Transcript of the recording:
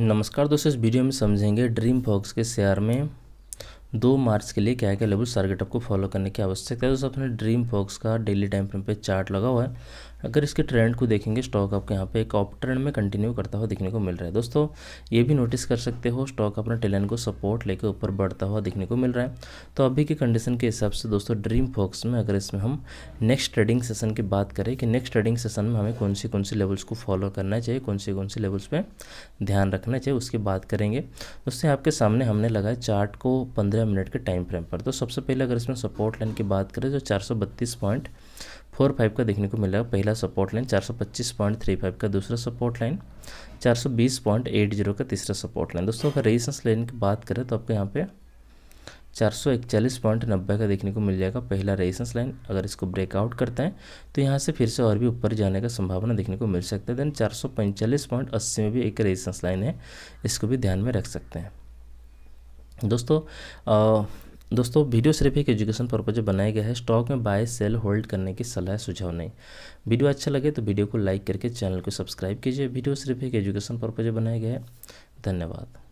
नमस्कार दोस्तों इस वीडियो में समझेंगे ड्रीम फॉक्स के शेयर में दो मार्च के लिए क्या क्या लेवल टारगेट आपको फॉलो करने की आवश्यकता है दोस्तों अपने ड्रीम फॉक्स का डेली टाइम फ्रेम पे चार्ट लगा हुआ है अगर इसके ट्रेंड को देखेंगे स्टॉक आपके यहाँ पे एक ऑप ट्रेंड में कंटिन्यू करता हुआ दिखने को मिल रहा है दोस्तों ये भी नोटिस कर सकते हो स्टॉक अपने टेलन को सपोर्ट लेकर ऊपर बढ़ता हुआ दिखने को मिल रहा है तो अभी की कंडीशन के हिसाब से दोस्तों ड्रीम फॉक्स में अगर इसमें हम नेक्स्ट ट्रेडिंग सेशन की बात करें कि नेक्स्ट ट्रेडिंग सेशन में हमें कौन सी कौन सी लेवल्स को फॉलो करना चाहिए कौन सी कौन सी लेवल्स पर ध्यान रखना चाहिए उसकी बात करेंगे दोस्तों आपके सामने हमने लगाया चार्ट को पंद्रह पंद्रह मिनट के टाइम फ्रेम पर तो सबसे पहले अगर इसमें सपोर्ट लाइन की बात करें तो चार सौ बत्तीस पॉइंट फोर फाइव का देखने को मिला पहला सपोर्ट लाइन चार सौ पच्चीस पॉइंट थ्री फाइव का दूसरा सपोर्ट लाइन चार सौ बीस पॉइंट एट जीरो का तीसरा सपोर्ट लाइन दोस्तों अगर रेजिस्टेंस लाइन की बात करें तो आपको यहाँ पे चार सौ इकचालीस पॉइंट नब्बे का देखने को मिल जाएगा पहला रेजिस्टेंस लाइन अगर इसको ब्रेकआउट करते हैं तो यहाँ से फिर से और भी ऊपर जाने का संभावना देखने को मिल सकता है देन चार सौ पैंतालीस पॉइंट अस्सी में भी एक रेजिस्टेंस लाइन है इसको भी ध्यान में रख सकते हैं दोस्तों आ, दोस्तों वीडियो सिर्फ एक एजुकेशन पर्पज बनाया गया है स्टॉक में बाय सेल होल्ड करने की सलाह सुझाव नहीं वीडियो अच्छा लगे तो वीडियो को लाइक करके चैनल को सब्सक्राइब कीजिए वीडियो सिर्फ एक एजुकेशन पर्पज बनाया गया है धन्यवाद